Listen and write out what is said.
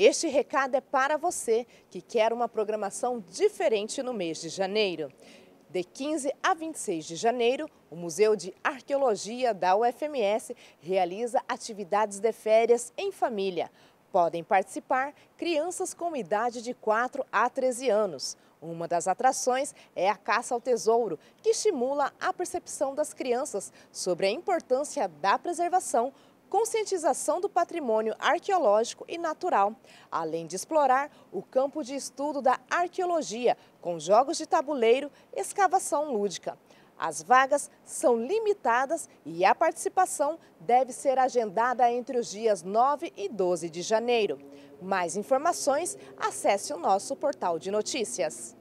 Este recado é para você que quer uma programação diferente no mês de janeiro. De 15 a 26 de janeiro, o Museu de Arqueologia da UFMS realiza atividades de férias em família. Podem participar crianças com idade de 4 a 13 anos. Uma das atrações é a caça ao tesouro, que estimula a percepção das crianças sobre a importância da preservação conscientização do patrimônio arqueológico e natural, além de explorar o campo de estudo da arqueologia com jogos de tabuleiro, escavação lúdica. As vagas são limitadas e a participação deve ser agendada entre os dias 9 e 12 de janeiro. Mais informações, acesse o nosso portal de notícias.